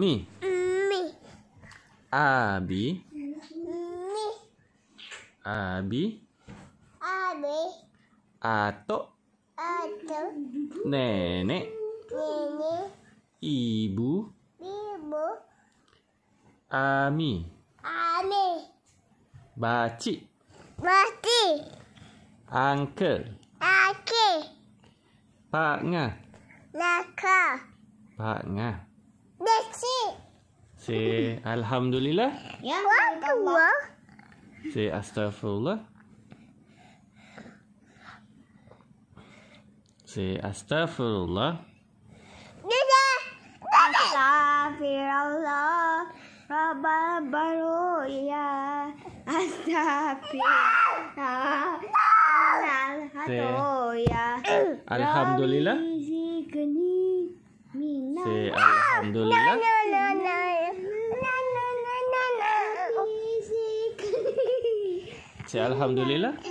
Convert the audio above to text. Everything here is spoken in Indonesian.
Ummi. Ummi. Abi. Ummi. Abi. Abi. Ato. Ato. Nenek. Nenek. Ibu. Ibu. Ami. Ami. Baci. Baci. Uncle. Uncle. Paknya. Pak Paknya. Say Alhamdulillah. Ya Allah. Say Astaghfirullah. Say Astaghfirullah. Astaghfirullah. Rabbal baru ya. Astaghfirullah. Alhamdulillah. Say Alhamdulillah. Nah, nah, nah, alhamdulillah